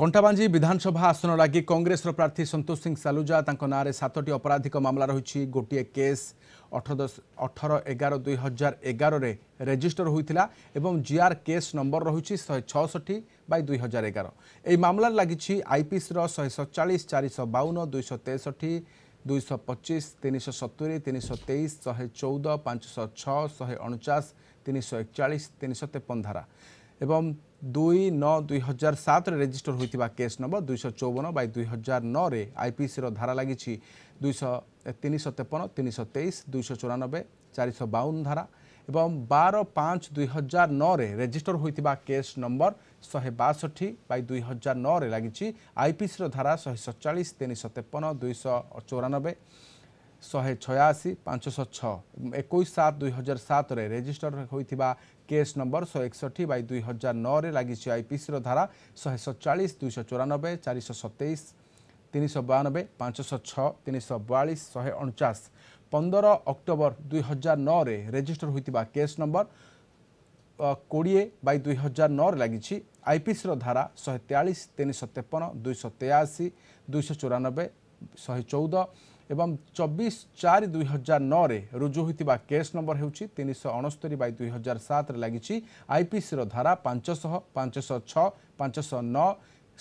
কণ্ঠাবাঞ্জি বিধানসভা আসন লাগি কংগ্রেসর প্রার্থী সন্তোষ সিং সালুজা তাঁর নাঁরে সাতটি অপরাধিক মামলা রয়েছে গোটিয়ে কেস অঠর এগার দুই হাজার এগারে রেজিষ্টর হয়েছিল এবং জিআর কেস নম্বর রয়েছে শহে ছষঠি বাই দুই হাজার এগার এই মামলার লাগিছে আইপিসির শহে সতচাশ চারিশ বাউন দুইশ তেষঠি দুইশ পঁচিশ তিনশ সতুরি তিনশ তেইশ শহে চৌদ পাঁচশ ছ শহে অণচাশ তিনশ একচাশ তিনশ তেপন ধারা এবং দুই নଅ ଦୁଇ ହଜାର ସାତରେ ରେଜିଷ୍ଟର ହୋଇଥିବା କେସ୍ ନମ୍ବର ଦୁଇଶହ ଚଉବନ ବାଇ ଦୁଇ ହଜାର ନଅରେ ଆଇପିସିର ଧାରା ଲାଗିଛି ଦୁଇଶହ ତିନିଶହ ତେପନ ତିନିଶହ ତେଇଶ ଦୁଇଶହ ଚଉରାନବେ ଚାରିଶହ ବାଉନ ଧାରା ଏବଂ ବାର ପାଞ୍ଚ ଦୁଇ ହଜାର ନଅରେ ରେଜିଷ୍ଟର ହୋଇଥିବା କେସ୍ ନମ୍ବର ଶହେ ବାଷଠି ବାଇ ଦୁଇ ହଜାର ନଅରେ ଲାଗିଛି ଆଇପିସିର ଧାରା ଶହେ ସତଚାଳିଶ ତିନିଶହ ତେପନ ଦୁଇଶହ ଚଉରାନବେ ଶହେ ଛୟାଅଶୀ ପାଞ୍ଚଶହ ଛଅ ଏକୋଇଶ ସାତ ଦୁଇହଜାର ସାତରେ ରେଜିଷ୍ଟର ହୋଇଥିବା କେସ୍ ନମ୍ବର ଶହେ ଏକଷଠି ବାଇ ଦୁଇହଜାର ନଅରେ ଲାଗିଛି ଆଇପିସିର ଧାରା ଶହେ ସତଚାଳିଶ ଦୁଇଶହ ଚଉରାନବେ ଚାରିଶହ ସତେଇଶ ତିନିଶହ ବୟାନବେ ପାଞ୍ଚଶହ ଛଅ ତିନିଶହ ବୟାଳିଶ ଶହେ ଅଣଚାଶ ପନ୍ଦର ଅକ୍ଟୋବର ଦୁଇହଜାର ନଅରେ ରେଜିଷ୍ଟର ହୋଇଥିବା କେସ୍ ନମ୍ବର କୋଡ଼ିଏ ବାଇ ଦୁଇହଜାର ନଅରେ ଲାଗିଛି ଆଇପିସିର ଧାରା ଶହେ ତେୟାଳିଶ ତିନିଶହ ତେପନ ଦୁଇଶହ ତେୟାଅଶୀ ଦୁଇଶହ ଚଉରାନବେ ଶହେ ଚଉଦ ଏବଂ ଚବିଶ ଚାରି ଦୁଇ ହଜାର ନଅରେ ରୁଜୁ ହୋଇଥିବା କେସ୍ ନମ୍ବର ହେଉଛି ତିନିଶହ ଅଣସ୍ତରୀ ବାଇ ଦୁଇ ହଜାର ସାତରେ ଲାଗିଛି ଆଇପିସିର ଧାରା ପାଞ୍ଚଶହ ପାଞ୍ଚଶହ ଛଅ ପାଞ୍ଚଶହ ନଅ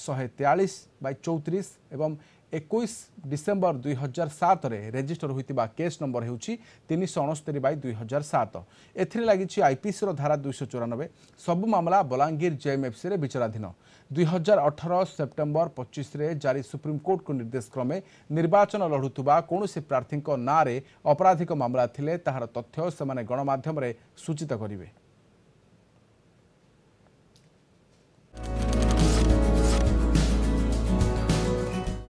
ଶହେ ତେୟାଳିଶ ବାଇ ଚଉତିରିଶ ଏବଂ ଏକୋଇଶ ଡିସେମ୍ବର ଦୁଇ ହଜାର ସାତରେ ରେଜିଷ୍ଟର ହୋଇଥିବା କେସ୍ ନମ୍ବର ହେଉଛି ତିନିଶହ ଅଣସ୍ତରୀ ବାଇ ଦୁଇ ହଜାର ସାତ ଏଥିରେ ଲାଗିଛି ଆଇପିସିର ଧାରା ଦୁଇଶହ ଚଉରାନବେ ସବୁ ମାମଲା ବଲାଙ୍ଗୀର ଜେଏମ୍ଏଫ୍ସିରେ ବିଚାରାଧୀନ ଦୁଇ ହଜାର ଅଠର ସେପ୍ଟେମ୍ବର ପଚିଶରେ ଜାରି ସୁପ୍ରିମକୋର୍ଟଙ୍କ ନିର୍ଦ୍ଦେଶ କ୍ରମେ ନିର୍ବାଚନ ଲଢ଼ୁଥିବା କୌଣସି ପ୍ରାର୍ଥୀଙ୍କ ନାଁରେ ଅପରାଧିକ ମାମଲା ଥିଲେ ତାହାର ତଥ୍ୟ ସେମାନେ ଗଣମାଧ୍ୟମରେ ସୂଚିତ କରିବେ